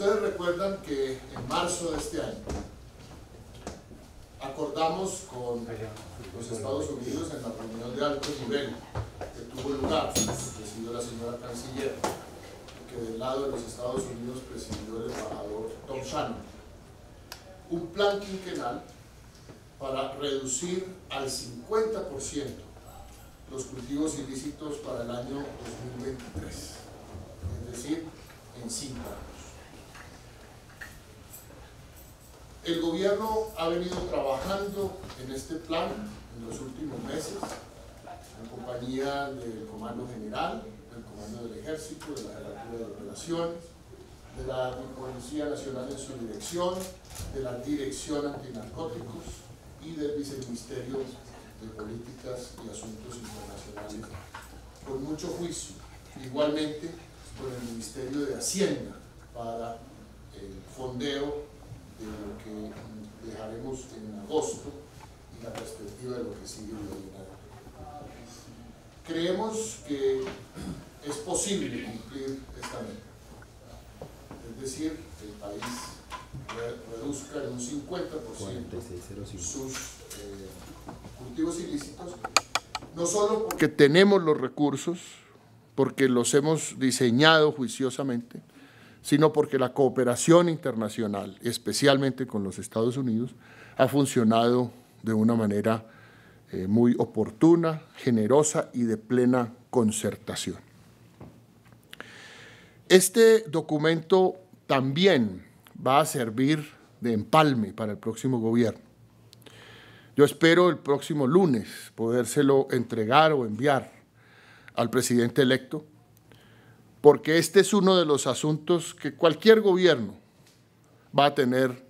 ustedes recuerdan que en marzo de este año acordamos con los Estados Unidos en la reunión de alto nivel que tuvo lugar, presidió la señora canciller, que del lado de los Estados Unidos presidió el embajador Tom Shannon, un plan quinquenal para reducir al 50% los cultivos ilícitos para el año 2023, es decir, en cinta. El gobierno ha venido trabajando en este plan en los últimos meses, en compañía del Comando General, del Comando del Ejército, de la Jefatura de Operaciones, de la Policía Nacional en su dirección, de la Dirección Antinarcóticos y del Viceministerio de Políticas y Asuntos Internacionales, con mucho juicio. Igualmente, con el Ministerio de Hacienda para el fondeo de lo que dejaremos en agosto y la perspectiva de lo que sigue en Creemos que es posible cumplir esta meta, es decir, que el país reduzca en un 50% sus eh, cultivos ilícitos, no solo porque tenemos los recursos, porque los hemos diseñado juiciosamente, sino porque la cooperación internacional, especialmente con los Estados Unidos, ha funcionado de una manera eh, muy oportuna, generosa y de plena concertación. Este documento también va a servir de empalme para el próximo gobierno. Yo espero el próximo lunes podérselo entregar o enviar al presidente electo porque este es uno de los asuntos que cualquier gobierno va a tener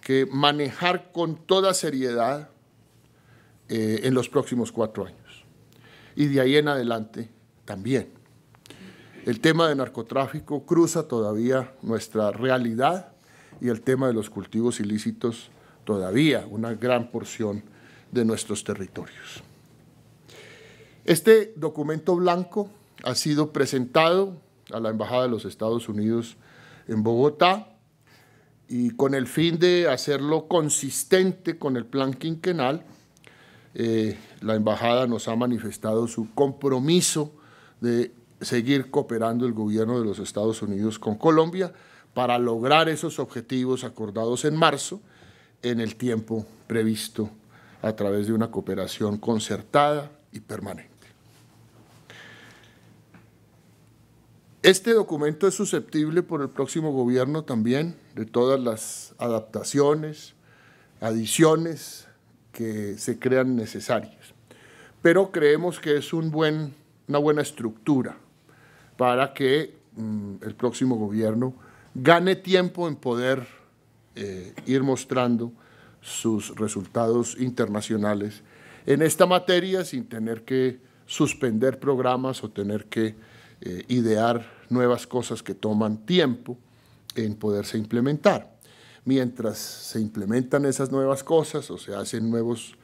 que manejar con toda seriedad eh, en los próximos cuatro años. Y de ahí en adelante también. El tema de narcotráfico cruza todavía nuestra realidad y el tema de los cultivos ilícitos todavía una gran porción de nuestros territorios. Este documento blanco ha sido presentado a la Embajada de los Estados Unidos en Bogotá y con el fin de hacerlo consistente con el plan quinquenal, eh, la Embajada nos ha manifestado su compromiso de seguir cooperando el gobierno de los Estados Unidos con Colombia para lograr esos objetivos acordados en marzo en el tiempo previsto a través de una cooperación concertada y permanente. Este documento es susceptible por el próximo gobierno también de todas las adaptaciones, adiciones que se crean necesarias. Pero creemos que es una buena estructura para que mm, el próximo gobierno gane tiempo en poder eh, ir mostrando sus resultados internacionales en esta materia sin tener que suspender programas o tener que eh, idear nuevas cosas que toman tiempo en poderse implementar. Mientras se implementan esas nuevas cosas o se hacen nuevos,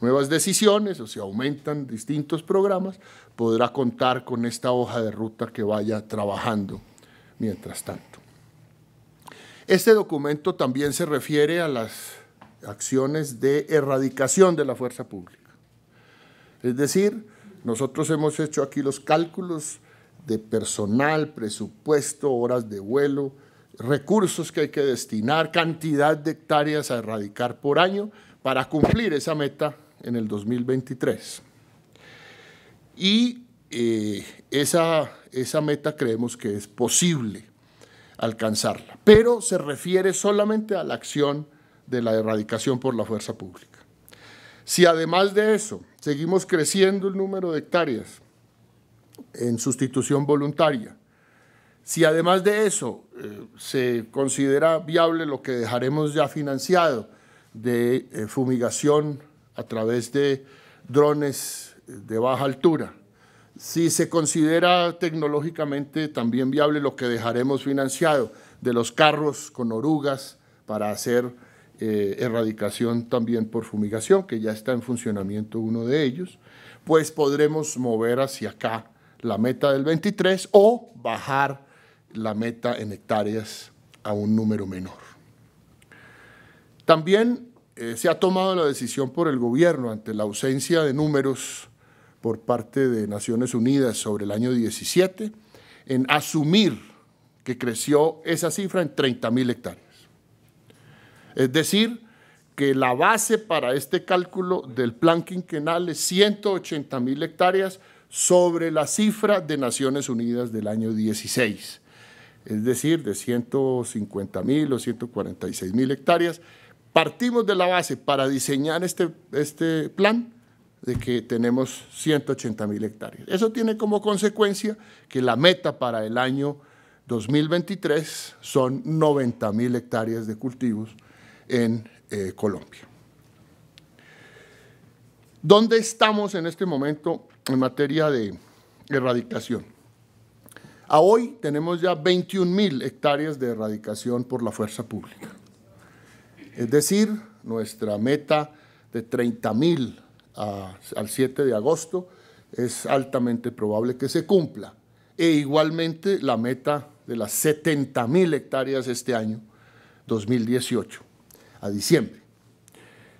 nuevas decisiones o se aumentan distintos programas, podrá contar con esta hoja de ruta que vaya trabajando mientras tanto. Este documento también se refiere a las acciones de erradicación de la fuerza pública. Es decir, nosotros hemos hecho aquí los cálculos de personal, presupuesto, horas de vuelo, recursos que hay que destinar, cantidad de hectáreas a erradicar por año para cumplir esa meta en el 2023. Y eh, esa, esa meta creemos que es posible alcanzarla, pero se refiere solamente a la acción de la erradicación por la fuerza pública. Si además de eso seguimos creciendo el número de hectáreas en sustitución voluntaria. Si además de eso eh, se considera viable lo que dejaremos ya financiado de eh, fumigación a través de drones eh, de baja altura, si se considera tecnológicamente también viable lo que dejaremos financiado de los carros con orugas para hacer erradicación también por fumigación, que ya está en funcionamiento uno de ellos, pues podremos mover hacia acá la meta del 23 o bajar la meta en hectáreas a un número menor. También eh, se ha tomado la decisión por el gobierno ante la ausencia de números por parte de Naciones Unidas sobre el año 17 en asumir que creció esa cifra en 30.000 hectáreas. Es decir, que la base para este cálculo del plan quinquenal es 180.000 hectáreas sobre la cifra de Naciones Unidas del año 16, es decir, de 150 mil o 146 mil hectáreas. Partimos de la base para diseñar este, este plan de que tenemos 180 mil hectáreas. Eso tiene como consecuencia que la meta para el año 2023 son 90 mil hectáreas de cultivos en eh, Colombia. ¿Dónde estamos en este momento en materia de erradicación. A hoy tenemos ya 21 mil hectáreas de erradicación por la fuerza pública. Es decir, nuestra meta de 30.000 mil al 7 de agosto es altamente probable que se cumpla. E igualmente la meta de las 70 hectáreas este año, 2018, a diciembre.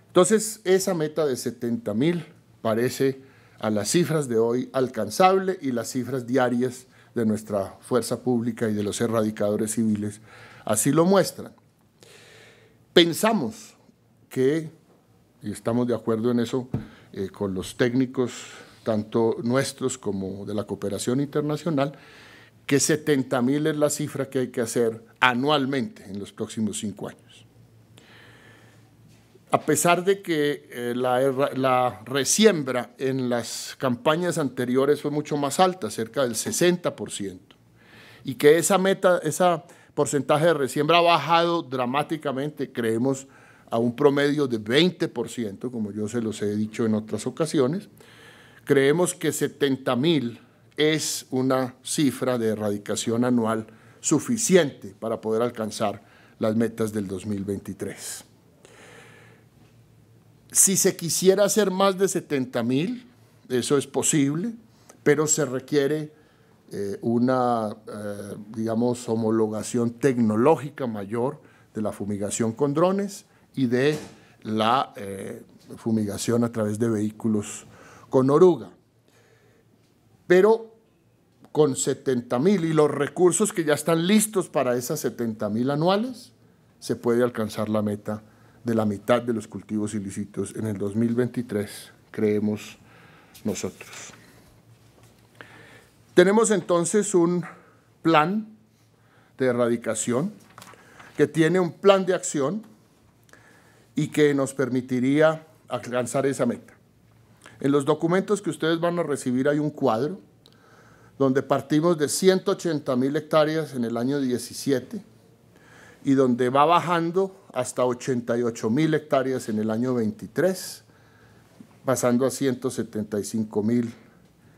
Entonces, esa meta de 70.000 parece a las cifras de hoy alcanzable y las cifras diarias de nuestra fuerza pública y de los erradicadores civiles así lo muestran. Pensamos que, y estamos de acuerdo en eso eh, con los técnicos, tanto nuestros como de la cooperación internacional, que 70.000 mil es la cifra que hay que hacer anualmente en los próximos cinco años a pesar de que eh, la, resiembra en las campañas anteriores fue mucho más alta, cerca del 60%, y que esa meta, ese porcentaje de resiembra ha bajado dramáticamente, creemos, a un promedio de 20%, como yo se los he dicho en otras ocasiones, creemos que 70 mil es una cifra de erradicación anual suficiente para poder alcanzar las metas del 2023. Si se quisiera hacer más de 70 mil, eso es posible, pero se requiere eh, una, eh, digamos, homologación tecnológica mayor de la fumigación con drones y de la eh, fumigación a través de vehículos con oruga. Pero con 70 mil y los recursos que ya están listos para esas 70 mil anuales, se puede alcanzar la meta de la mitad de los cultivos ilícitos en el 2023, creemos nosotros. Tenemos entonces un plan de erradicación que tiene un plan de acción y que nos permitiría alcanzar esa meta. En los documentos que ustedes van a recibir hay un cuadro donde partimos de 180 mil hectáreas en el año 17 y donde va bajando hasta 88.000 hectáreas en el año 23, pasando a 175 mil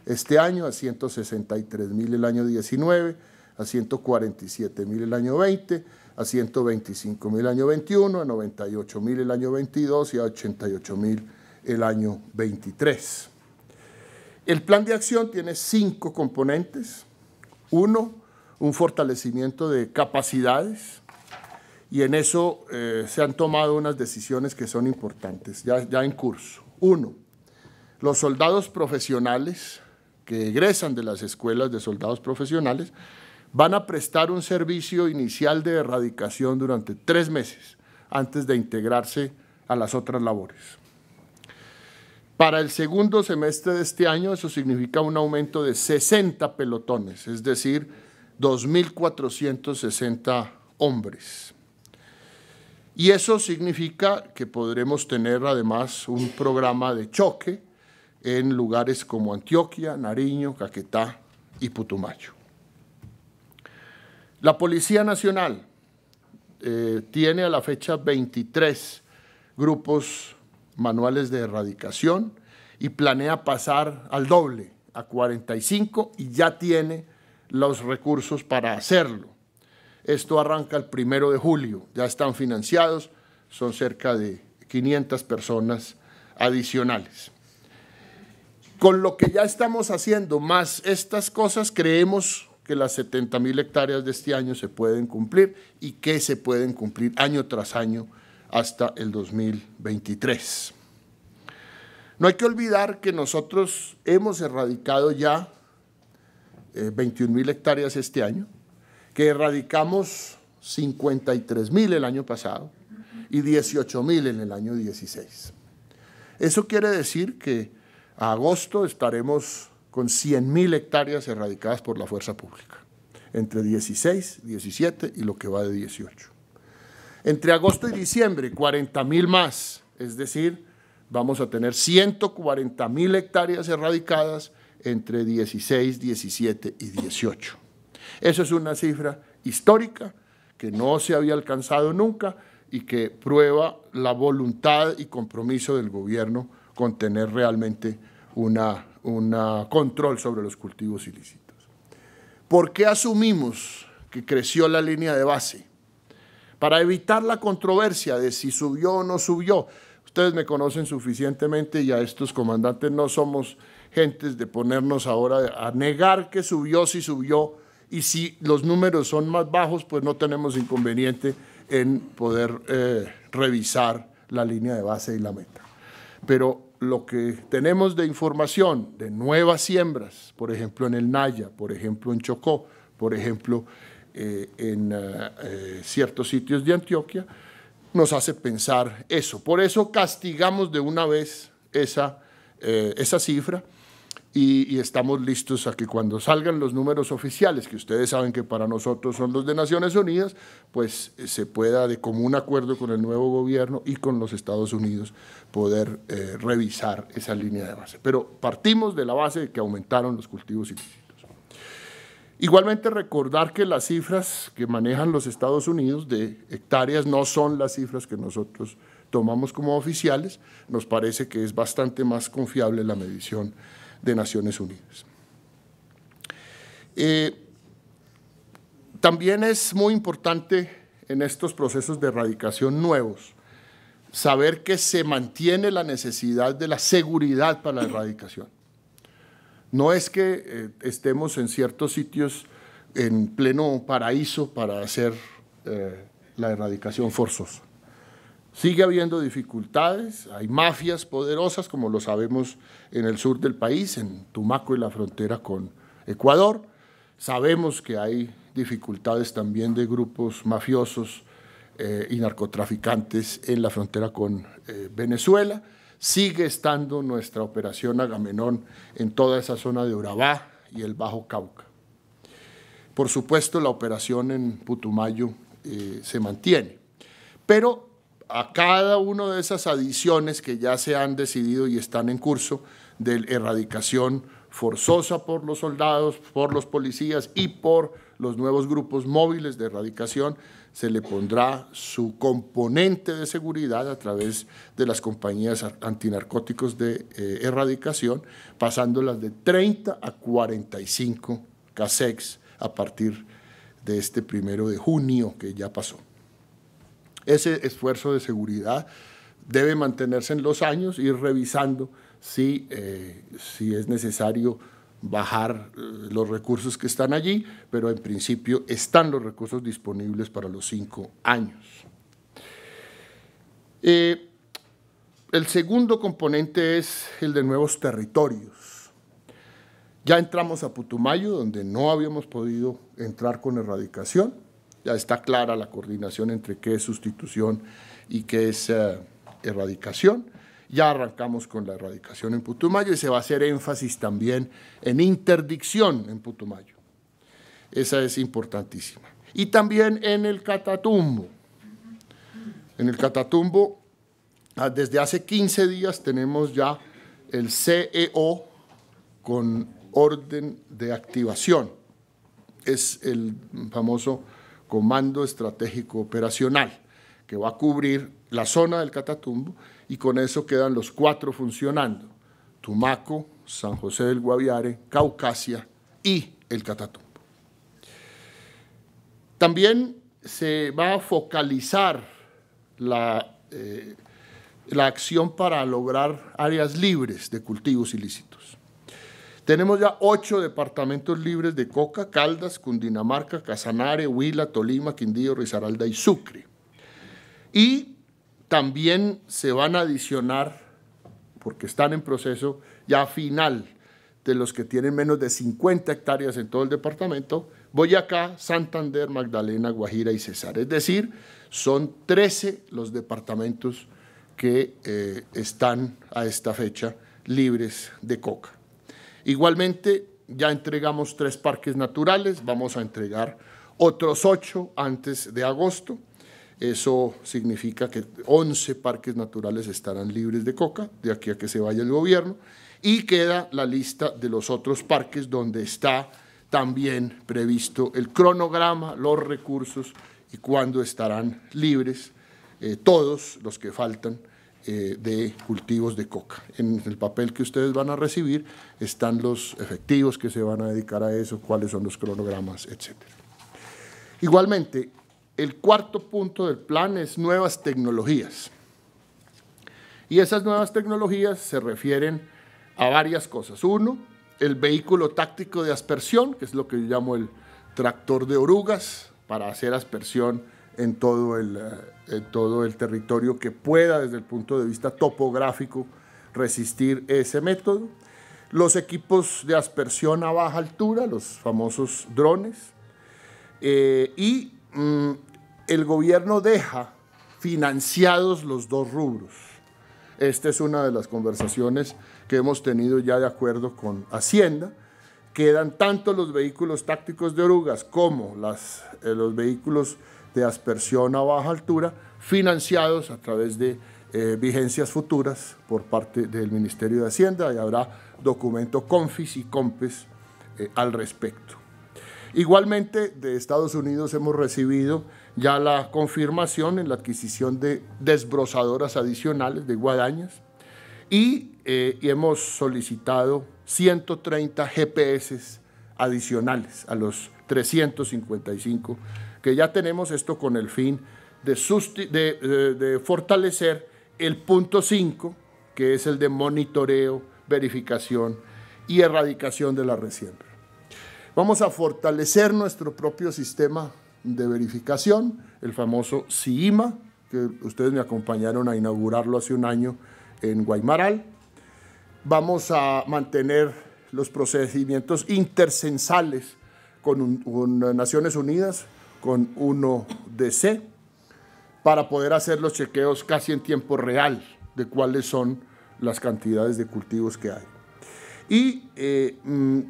este año, a 163.000 el año 19, a 147.000 mil el año 20, a 125.000 el año 21, a 98.000 el año 22 y a 88.000 el año 23. El plan de acción tiene cinco componentes. Uno, un fortalecimiento de capacidades y en eso eh, se han tomado unas decisiones que son importantes, ya, ya en curso. Uno, los soldados profesionales que egresan de las escuelas de soldados profesionales van a prestar un servicio inicial de erradicación durante tres meses antes de integrarse a las otras labores. Para el segundo semestre de este año, eso significa un aumento de 60 pelotones, es decir, 2.460 hombres. Y eso significa que podremos tener además un programa de choque en lugares como Antioquia, Nariño, Caquetá y Putumayo. La Policía Nacional eh, tiene a la fecha 23 grupos manuales de erradicación y planea pasar al doble, a 45, y ya tiene los recursos para hacerlo. Esto arranca el primero de julio. Ya están financiados, son cerca de 500 personas adicionales. Con lo que ya estamos haciendo, más estas cosas, creemos que las 70 mil hectáreas de este año se pueden cumplir y que se pueden cumplir año tras año hasta el 2023. No hay que olvidar que nosotros hemos erradicado ya 21 eh, mil hectáreas este año que erradicamos 53.000 el año pasado y 18.000 en el año 16. Eso quiere decir que a agosto estaremos con 100 mil hectáreas erradicadas por la fuerza pública, entre 16, 17 y lo que va de 18. Entre agosto y diciembre, 40.000 más, es decir, vamos a tener 140 mil hectáreas erradicadas entre 16, 17 y 18. Eso es una cifra histórica que no se había alcanzado nunca y que prueba la voluntad y compromiso del gobierno con tener realmente un control sobre los cultivos ilícitos. ¿Por qué asumimos que creció la línea de base? Para evitar la controversia de si subió o no subió. Ustedes me conocen suficientemente y a estos comandantes no somos gentes de ponernos ahora a negar que subió si subió y si los números son más bajos, pues no tenemos inconveniente en poder eh, revisar la línea de base y la meta. Pero lo que tenemos de información de nuevas siembras, por ejemplo en el Naya, por ejemplo en Chocó, por ejemplo eh, en eh, ciertos sitios de Antioquia, nos hace pensar eso. Por eso castigamos de una vez esa cifra y, estamos listos a que cuando salgan los números oficiales, que ustedes saben que para nosotros son los de Naciones Unidas, pues eh, se pueda de común acuerdo con el nuevo gobierno y con los Estados Unidos poder eh, revisar esa línea de base. Pero partimos de la base de que aumentaron los cultivos ilícitos. Igualmente recordar que las cifras que manejan los Estados Unidos de hectáreas no son las cifras que nosotros tomamos como oficiales, nos parece que es bastante más confiable la medición de Naciones Unidas. Eh, también es muy importante en estos procesos de erradicación nuevos saber que se mantiene la necesidad de la seguridad para la erradicación. No es que eh, estemos en ciertos sitios en pleno paraíso para hacer eh, la erradicación forzosa. Sigue habiendo dificultades, hay mafias poderosas, como lo sabemos en el sur del país, en Tumaco y la frontera con Ecuador. Sabemos que hay dificultades también de grupos mafiosos eh, y narcotraficantes en la frontera con eh, Venezuela. Sigue estando nuestra operación Agamenón en toda esa zona de Urabá y el Bajo Cauca. Por supuesto, la operación en Putumayo eh, se mantiene, pero a cada una de esas adiciones que ya se han decidido y están en curso de erradicación forzosa por los soldados, por los policías y por los nuevos grupos móviles de erradicación, se le pondrá su componente de seguridad a través de las compañías antinarcóticos de eh, erradicación, pasándolas de 30 a 45 CASEX a partir de este primero de junio que ya pasó. Ese esfuerzo de seguridad debe mantenerse en los años, ir revisando si, eh, es necesario bajar eh, los recursos que están allí, pero en principio están los recursos disponibles para los cinco años. Eh, el segundo componente es el de nuevos territorios. Ya entramos a Putumayo, donde no habíamos podido entrar con erradicación ya está clara la coordinación entre qué es sustitución y qué es eh, erradicación. Ya arrancamos con la erradicación en Putumayo y se va a hacer énfasis también en interdicción en Putumayo. Esa es importantísima. Y también en el Catatumbo. En el Catatumbo, ah, desde hace 15 días tenemos ya el CEO con orden de activación. Es el famoso Comando Estratégico Operacional, que va a cubrir la zona del Catatumbo y con eso quedan los cuatro funcionando, Tumaco, San José del Guaviare, Caucasia y el Catatumbo. También se va a focalizar la, eh, la acción para lograr áreas libres de cultivos ilícitos. Tenemos ya ocho departamentos libres de coca, Caldas, Cundinamarca, Casanare, Huila, Tolima, Quindío, Risaralda y Sucre. Y también se van a adicionar, porque están en proceso ya final, de los que tienen menos de 50 hectáreas en todo el departamento, Boyacá, Santander, Magdalena, Guajira y Cesar. Es decir, son 13 los departamentos que eh, están a esta fecha libres de coca. Igualmente, ya entregamos tres parques naturales, vamos a entregar otros ocho antes de agosto. Eso significa que 11 parques naturales estarán libres de coca de aquí a que se vaya el gobierno. Y queda la lista de los otros parques donde está también previsto el cronograma, los recursos y cuándo estarán libres eh, todos los que faltan eh, de cultivos de coca. En el papel que ustedes van a recibir están los efectivos que se van a dedicar a eso, cuáles son los cronogramas, etc. Igualmente, el cuarto punto del plan es nuevas tecnologías. Y esas nuevas tecnologías se refieren a varias cosas. Uno, el vehículo táctico de aspersión, que es lo que yo llamo el tractor de orugas, para hacer aspersión en todo el, eh, en todo el territorio que pueda, desde el punto de vista topográfico, resistir ese método. Los equipos de aspersión a baja altura, los famosos drones. Eh, y mm, el gobierno deja financiados los dos rubros. Esta es una de las conversaciones que hemos tenido ya de acuerdo con Hacienda. Quedan tanto los vehículos tácticos de orugas como las, eh, los vehículos de aspersión a baja altura, financiados a través de eh, vigencias futuras por parte del Ministerio de Hacienda y habrá documentos CONFIS y COMPES eh, al respecto. Igualmente, de Estados Unidos hemos recibido ya la confirmación en la adquisición de desbrozadoras adicionales de guadañas y, eh, y hemos solicitado 130 GPS adicionales a los 355 que ya tenemos esto con el fin de, fortalecer el punto 5, que es el de monitoreo, verificación y erradicación de la resiembra. Vamos a fortalecer nuestro propio sistema de verificación, el famoso CIMA, que ustedes me acompañaron a inaugurarlo hace un año en Guaymaral. Vamos a mantener los procedimientos intercensales con, con Naciones Unidas, con 1DC para poder hacer los chequeos casi en tiempo real de cuáles son las cantidades de cultivos que hay. Y eh, mm,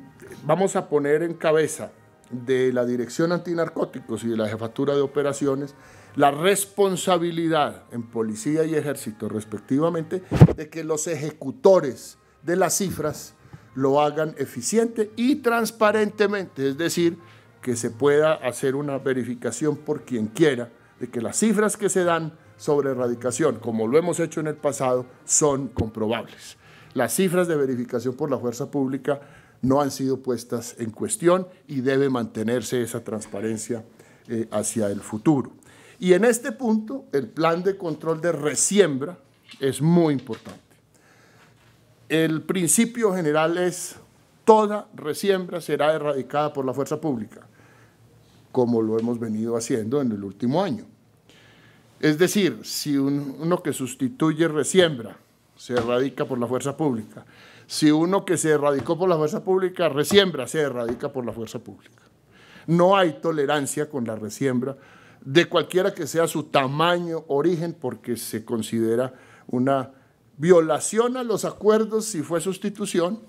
vamos a poner en cabeza de la Dirección Antinarcóticos y de la Jefatura de Operaciones la responsabilidad en policía y ejército respectivamente de que los ejecutores de las cifras lo hagan eficiente y transparentemente, es decir, que se pueda hacer una verificación por quien quiera de que las cifras que se dan sobre erradicación, como lo hemos hecho en el pasado, son comprobables. Las cifras de verificación por la fuerza pública no han sido puestas en cuestión y debe mantenerse esa transparencia eh, hacia el futuro. Y en este punto, el plan de control de resiembra es muy importante. El principio general es toda resiembra será erradicada por la fuerza pública como lo hemos venido haciendo en el último año. Es decir, si uno que sustituye resiembra, se erradica por la fuerza pública. Si uno que se erradicó por la fuerza pública resiembra, se erradica por la fuerza pública. No hay tolerancia con la resiembra de cualquiera que sea su tamaño, origen, porque se considera una violación a los acuerdos si fue sustitución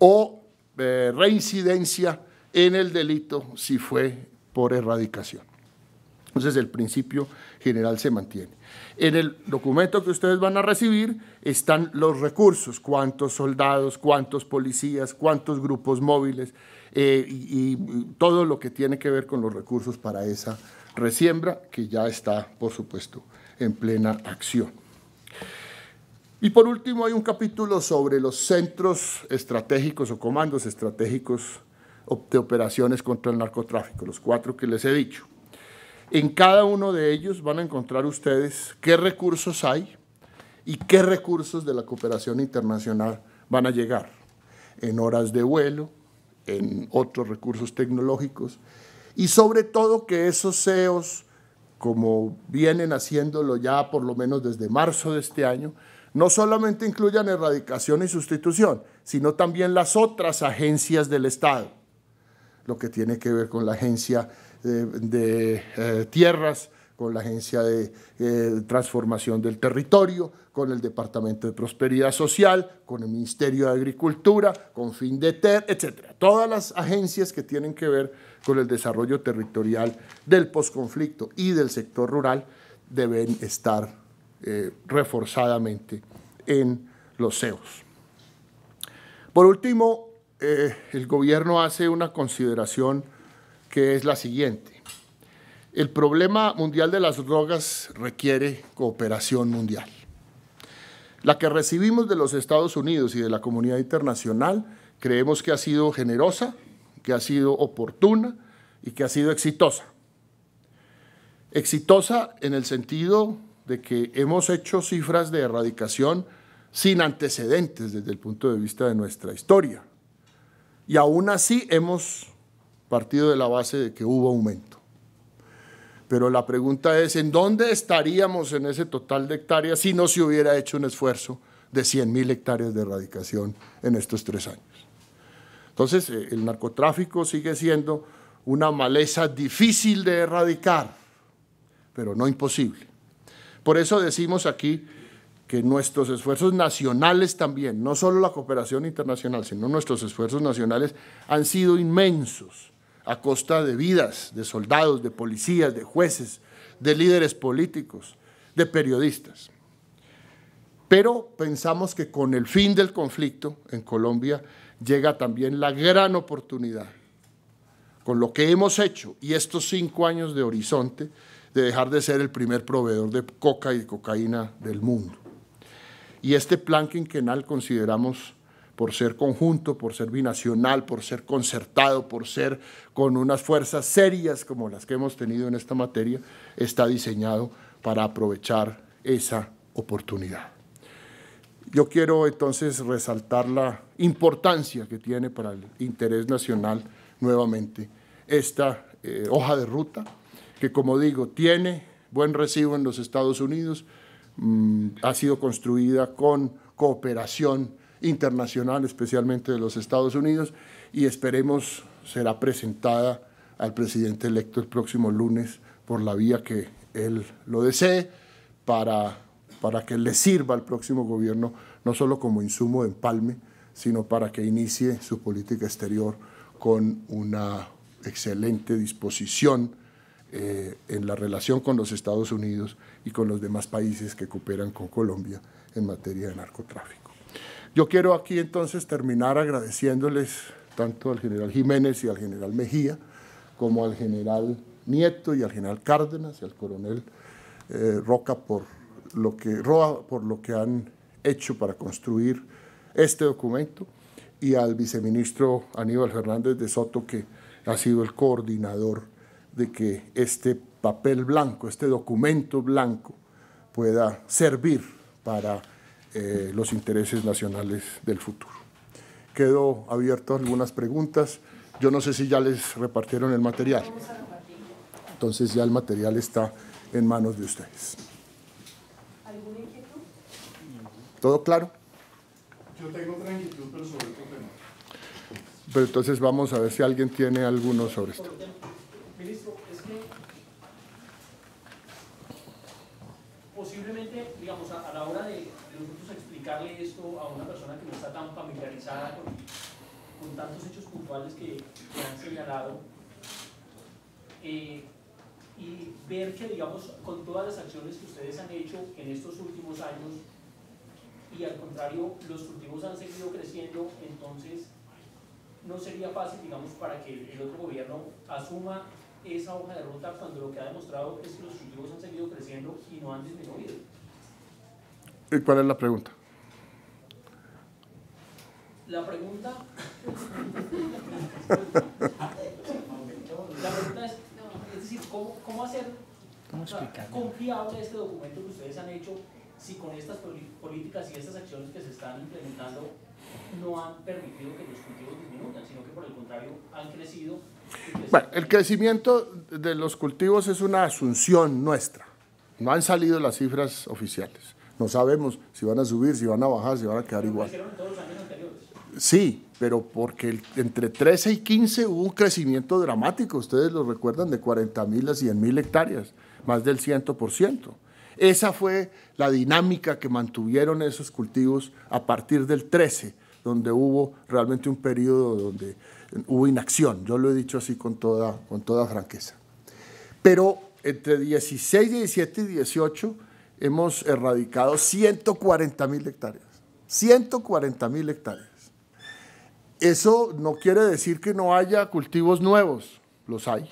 o eh, reincidencia en el delito si fue por erradicación. Entonces el principio general se mantiene. En el documento que ustedes van a recibir están los recursos, cuántos soldados, cuántos policías, cuántos grupos móviles eh, y, y todo lo que tiene que ver con los recursos para esa resiembra que ya está, por supuesto, en plena acción. Y por último hay un capítulo sobre los centros estratégicos o comandos estratégicos de operaciones contra el narcotráfico, los cuatro que les he dicho. En cada uno de ellos van a encontrar ustedes qué recursos hay y qué recursos de la cooperación internacional van a llegar en horas de vuelo, en otros recursos tecnológicos y sobre todo que esos CEOs, como vienen haciéndolo ya por lo menos desde marzo de este año, no solamente incluyan erradicación y sustitución, sino también las otras agencias del Estado lo que tiene que ver con la agencia eh, de, eh, tierras, con la agencia de eh, transformación del territorio, con el Departamento de Prosperidad Social, con el Ministerio de Agricultura, con FINDETER, etc. Todas las agencias que tienen que ver con el desarrollo territorial del posconflicto y del sector rural deben estar reforzadamente en los CEOs. Por último, eh, el gobierno hace una consideración que es la siguiente. El problema mundial de las drogas requiere cooperación mundial. La que recibimos de los Estados Unidos y de la comunidad internacional creemos que ha sido generosa, que ha sido oportuna y que ha sido exitosa. Exitosa en el sentido de que hemos hecho cifras de erradicación sin antecedentes desde el punto de vista de nuestra historia. Y aún así hemos partido de la base de que hubo aumento. Pero la pregunta es, ¿en dónde estaríamos en ese total de hectáreas si no se hubiera hecho un esfuerzo de 100.000 hectáreas de erradicación en estos tres años? Entonces, eh, el narcotráfico sigue siendo una maleza difícil de erradicar, pero no imposible. Por eso decimos aquí que nuestros esfuerzos nacionales también, no solo la cooperación internacional, sino nuestros esfuerzos nacionales han sido inmensos a costa de vidas, de soldados, de policías, de jueces, de líderes políticos, de periodistas. Pero pensamos que con el fin del conflicto en Colombia llega también la gran oportunidad, con lo que hemos hecho y estos cinco años de horizonte, de dejar de ser el primer proveedor de coca y cocaína del mundo y este plan quinquenal consideramos por ser conjunto, por ser binacional, por ser concertado, por ser con unas fuerzas serias como las que hemos tenido en esta materia, está diseñado para aprovechar esa oportunidad. Yo quiero entonces resaltar la importancia que tiene para el interés nacional nuevamente esta eh, hoja de ruta, que como digo, tiene buen recibo en los Estados Unidos, Mm, ha sido construida con cooperación internacional, especialmente de los Estados Unidos, y esperemos será presentada al presidente electo el próximo lunes por la vía que él lo desee para, para que le sirva al próximo gobierno no solo como insumo de empalme, sino para que inicie su política exterior con una excelente disposición eh, en la relación con los Estados Unidos y con los demás países que cooperan con Colombia en materia de narcotráfico. Yo quiero aquí entonces terminar agradeciéndoles tanto al general Jiménez y al general Mejía, como al general Nieto y al general Cárdenas y al coronel eh, Roca por lo que, Roa por lo que han hecho para construir este documento y al viceministro Aníbal Fernández de Soto, que ha sido el coordinador de que este papel blanco, este documento blanco, pueda servir para eh, los intereses nacionales del futuro. Quedo abierto algunas preguntas. Yo no sé si ya les repartieron el material. Entonces ya el material está en manos de ustedes. ¿Alguna inquietud? ¿Todo claro? Yo tengo otra pero sobre tema. Pero entonces vamos a ver si alguien tiene alguno sobre esto. con, tantos hechos puntuales que, han señalado, eh, y ver que, digamos, con todas las acciones que ustedes han hecho en estos últimos años, y al contrario, los cultivos han seguido creciendo, entonces no sería fácil, digamos, para que el otro gobierno asuma esa hoja de ruta cuando lo que ha demostrado es que los cultivos han seguido creciendo y no han disminuido. ¿Y eh, cuál es la pregunta? La pregunta... la es, es decir, ¿cómo, cómo hacer confiable este documento que ustedes han hecho si con estas políticas y estas acciones que se están implementando no han permitido que los cultivos disminuyan, sino que por el contrario han crecido? Bueno, el crecimiento de los cultivos es una asunción nuestra. No han salido las cifras oficiales. No sabemos si van a subir, si van a bajar, si van a quedar igual. Todos los años anteriores. Sí, pero porque entre 13 y 15 hubo un crecimiento dramático, ustedes lo recuerdan, de 40 mil a 100 mil hectáreas, más del 100%. Esa fue la dinámica que mantuvieron esos cultivos a partir del 13, donde hubo realmente un periodo donde hubo inacción, yo lo he dicho así con toda, con toda franqueza. Pero entre 16, 17 y 18 hemos erradicado 140 mil hectáreas, 140 mil hectáreas. Eso no quiere decir que no haya cultivos nuevos, los hay.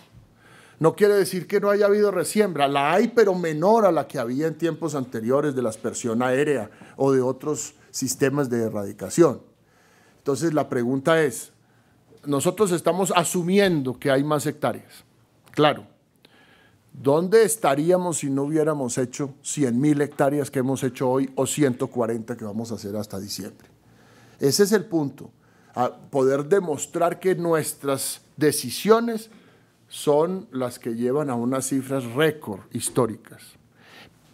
No quiere decir que no haya habido resiembra, la hay, pero menor a la que había en tiempos anteriores de la aspersión aérea o de otros sistemas de erradicación. Entonces la pregunta es, nosotros estamos asumiendo que hay más hectáreas, claro. ¿Dónde estaríamos si no hubiéramos hecho mil hectáreas que hemos hecho hoy o 140 que vamos a hacer hasta diciembre? Ese es el punto a poder demostrar que nuestras decisiones son las que llevan a unas cifras récord históricas,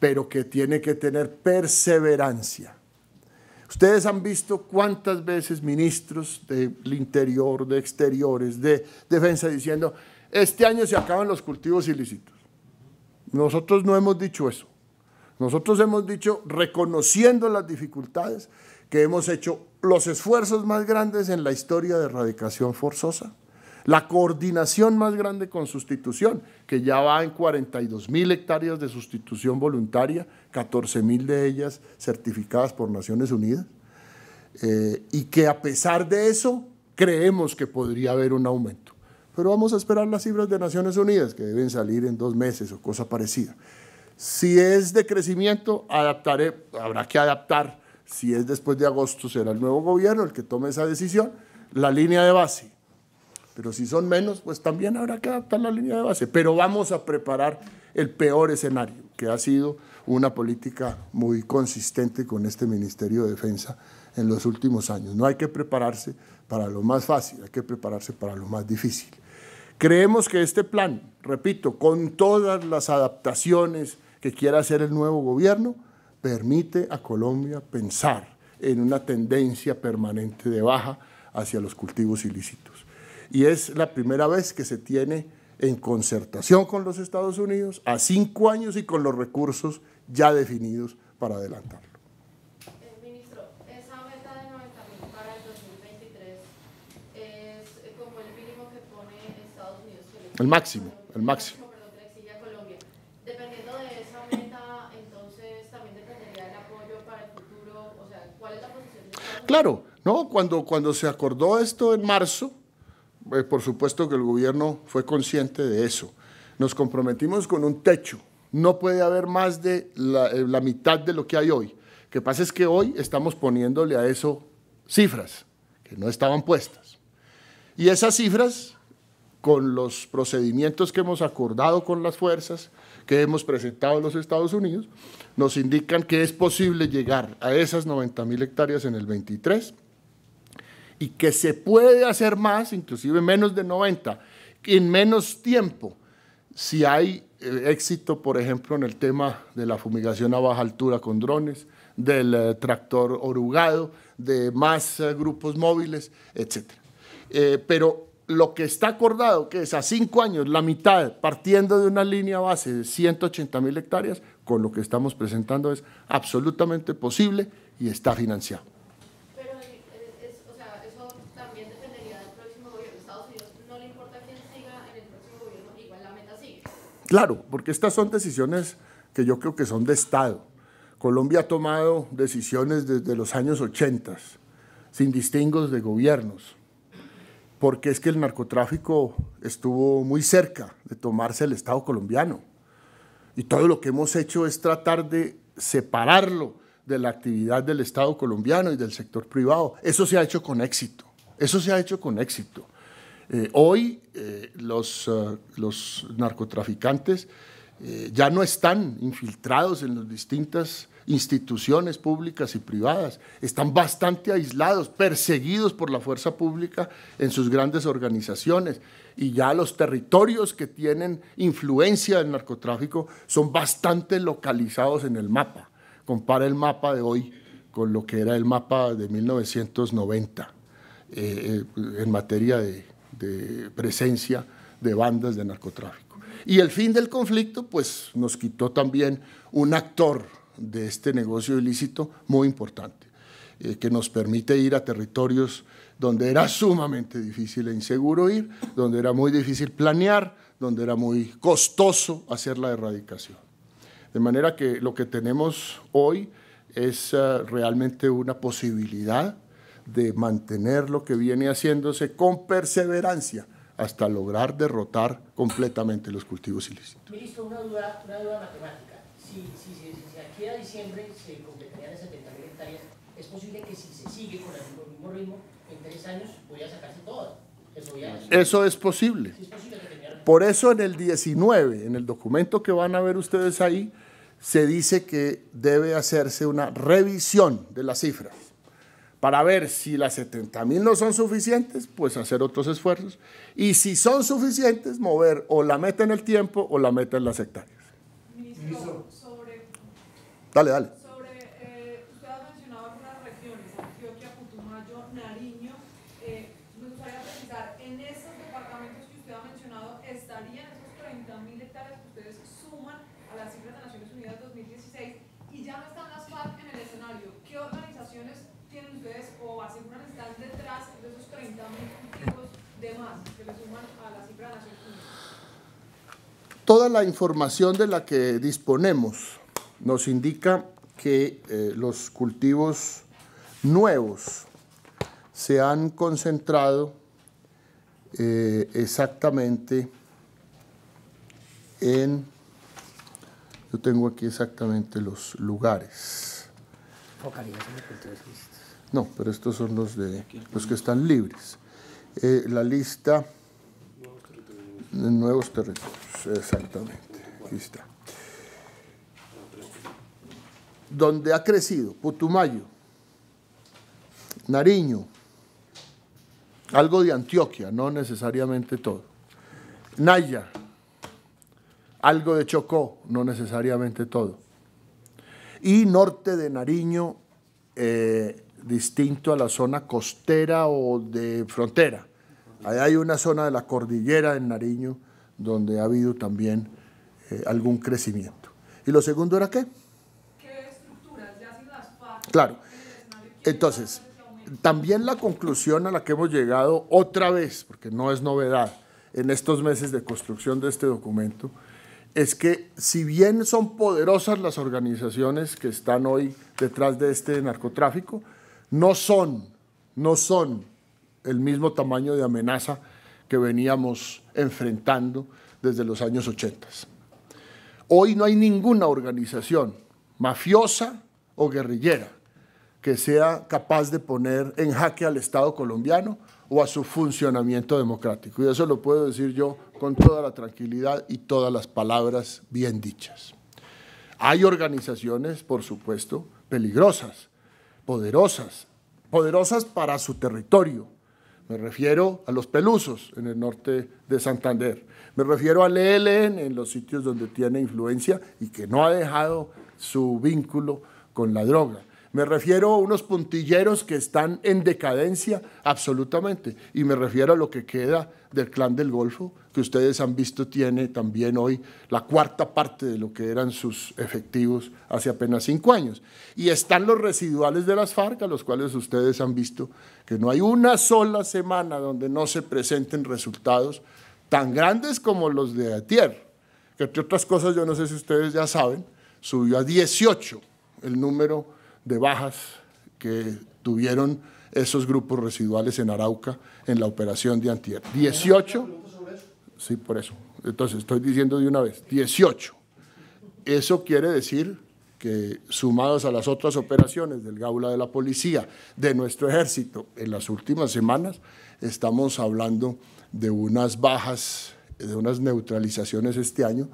pero que tiene que tener perseverancia. Ustedes han visto cuántas veces ministros del interior, de exteriores, de defensa diciendo, este año se acaban los cultivos ilícitos. Nosotros no hemos dicho eso. Nosotros hemos dicho, reconociendo las dificultades, que hemos hecho los esfuerzos más grandes en la historia de erradicación forzosa, la coordinación más grande con sustitución, que ya va en 42 mil hectáreas de sustitución voluntaria, 14 mil de ellas certificadas por Naciones Unidas, eh, y que a pesar de eso creemos que podría haber un aumento. Pero vamos a esperar las cifras de Naciones Unidas, que deben salir en dos meses o cosa parecida. Si es de crecimiento, adaptaré, habrá que adaptar si es después de agosto será el nuevo gobierno el que tome esa decisión, la línea de base. Pero si son menos, pues también habrá que adaptar la línea de base. Pero vamos a preparar el peor escenario, que ha sido una política muy consistente con este Ministerio de Defensa en los últimos años. No hay que prepararse para lo más fácil, hay que prepararse para lo más difícil. Creemos que este plan, repito, con todas las adaptaciones que quiera hacer el nuevo gobierno, permite a Colombia pensar en una tendencia permanente de baja hacia los cultivos ilícitos. Y es la primera vez que se tiene en concertación con los Estados Unidos a cinco años y con los recursos ya definidos para adelantarlo. Eh, el máximo, el máximo. claro, ¿no? Cuando, cuando se acordó esto en marzo, eh, por supuesto que el gobierno fue consciente de eso. Nos comprometimos con un techo. No puede haber más de la, eh, la mitad de lo que hay hoy. Lo que pasa es que hoy estamos poniéndole a eso cifras que no estaban puestas. Y esas cifras, con los procedimientos que hemos acordado con las fuerzas, que hemos presentado en los Estados Unidos, nos indican que es posible llegar a esas 90 mil hectáreas en el 23 y que se puede hacer más, inclusive menos de 90, en menos tiempo, si hay eh, éxito, por ejemplo, en el tema de la fumigación a baja altura con drones, del eh, tractor orugado, de más eh, grupos móviles, etc. pero lo que está acordado, que es a cinco años, la mitad, partiendo de una línea base de 180 mil hectáreas, con lo que estamos presentando es absolutamente posible y está financiado. Pero, eh, eh, o sea, eso también dependería del próximo gobierno. Estados Unidos no le importa quién siga en el próximo gobierno, igual la meta sigue. Claro, porque estas son decisiones que yo creo que son de Estado. Colombia ha tomado decisiones desde los años 80, sin distingos de gobiernos porque es que el narcotráfico estuvo muy cerca de tomarse el Estado colombiano. Y todo lo que hemos hecho es tratar de separarlo de la actividad del Estado colombiano y del sector privado. Eso se ha hecho con éxito. Eso se ha hecho con éxito. Eh, hoy eh, eh, los, narcotraficantes ya no están infiltrados en las distintas instituciones públicas y privadas, están bastante aislados, perseguidos por la fuerza pública en sus grandes organizaciones y ya los territorios que tienen influencia del narcotráfico son bastante localizados en el mapa. Compara el mapa de hoy con lo que era el mapa de 1990 eh, eh, en materia de, de presencia de bandas de narcotráfico. Y el fin del conflicto pues nos quitó también un actor de este negocio ilícito muy importante, eh, que nos permite ir a territorios donde era sumamente difícil e inseguro ir, donde era muy difícil planear, donde era muy costoso hacer la erradicación. De manera que lo que tenemos hoy es eh, realmente una posibilidad de mantener lo que viene haciéndose con perseverancia hasta lograr derrotar completamente los cultivos ilícitos. Ministro, una duda matemática si, si, si, si aquí a diciembre se completarían las mil hectáreas, es posible que si se sigue con el mismo ritmo, en tres años voy a sacarse todas. Eso es posible. Por eso en el 19, en el documento que van a ver ustedes ahí, se dice que debe hacerse una revisión de las cifras para ver si las 70 mil no son suficientes, pues hacer otros esfuerzos, y si son suficientes, mover o la meta en el tiempo o la meta en las hectáreas. Ministro, Dale, dale. Sobre, eh, usted ha mencionado algunas regiones, Antioquia, Putumayo, Nariño. Eh, me gustaría preguntar, ¿en esos departamentos que usted ha mencionado estarían esos 30.000 hectáreas que ustedes suman a las cifras de Naciones Unidas 2016? Y ya no están las FARC en el escenario. ¿Qué organizaciones tienen ustedes o aseguran están detrás de esos 30.000 hectáreas de más que le suman a la cifra de Naciones Unidas? Toda la información de la que disponemos nos indica que eh, los cultivos nuevos se han concentrado eh, exactamente en, yo tengo aquí exactamente los lugares. No, pero estos son los, de, los que están libres. Eh, la lista de nuevos territorios, exactamente, aquí está donde ha crecido, Putumayo, Nariño, algo de Antioquia, no necesariamente todo. Naya, algo de Chocó, no necesariamente todo. Y norte de Nariño, eh, distinto a la zona costera o de frontera. Ahí hay una zona de la cordillera en Nariño donde ha habido también eh, algún crecimiento. ¿Y lo segundo era qué? Claro. Entonces, también la conclusión a la que hemos llegado otra vez, porque no es novedad en estos meses de construcción de este documento, es que si bien son poderosas las organizaciones que están hoy detrás de este narcotráfico, no son, no son el mismo tamaño de amenaza que veníamos enfrentando desde los años 80. Hoy no hay ninguna organización mafiosa o guerrillera que sea capaz de poner en jaque al Estado colombiano o a su funcionamiento democrático. Y eso lo puedo decir yo con toda la tranquilidad y todas las palabras bien dichas. Hay organizaciones, por supuesto, peligrosas, poderosas, poderosas para su territorio. Me refiero a los pelusos en el norte de Santander. Me refiero al ELN en los sitios donde tiene influencia y que no ha dejado su vínculo con la droga. Me refiero a unos puntilleros que están en decadencia absolutamente. Y me refiero a lo que queda del clan del Golfo, que ustedes han visto tiene también hoy la cuarta parte de lo que eran sus efectivos hace apenas cinco años. Y están los residuales de las FARC, a los cuales ustedes han visto que no hay una sola semana donde no se presenten resultados tan grandes como los de Atier, que entre otras cosas, yo no sé si ustedes ya saben, subió a 18 el número de bajas que tuvieron esos grupos residuales en Arauca en la operación de Antier. 18. Sí, por eso. Entonces, estoy diciendo de una vez, 18. Eso quiere decir que sumados a las otras operaciones del Gaula de la Policía, de nuestro ejército, en las últimas semanas estamos hablando de unas bajas, de unas neutralizaciones este año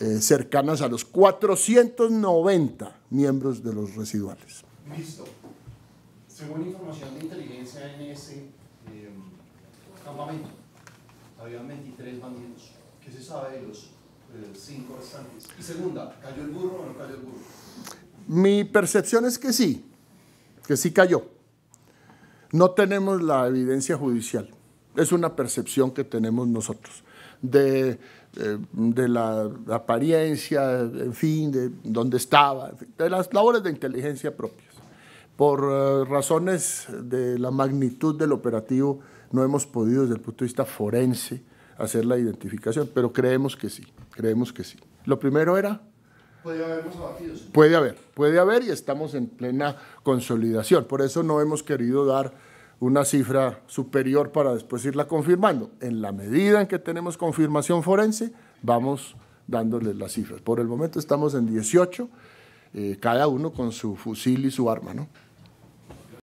eh, cercanas a los 490 miembros de los residuales. Listo. Según información de inteligencia en ese eh, campamento, había 23 bandidos. ¿Qué se sabe de los eh, cinco restantes? Y segunda, ¿cayó el burro o no cayó el burro? Mi percepción es que sí, que sí cayó. No tenemos la evidencia judicial. Es una percepción que tenemos nosotros. De eh, de la apariencia, en fin, de dónde estaba, de las labores de inteligencia propias. Por eh, razones de la magnitud del operativo, no hemos podido desde el punto de vista forense hacer la identificación, pero creemos que sí, creemos que sí. Lo primero era... Puede haber Puede haber, puede haber y estamos en plena consolidación. Por eso no hemos querido dar una cifra superior para después irla confirmando. En la medida en que tenemos confirmación forense, vamos dándoles las cifras. Por el momento estamos en 18, eh, cada uno con su fusil y su arma, ¿no?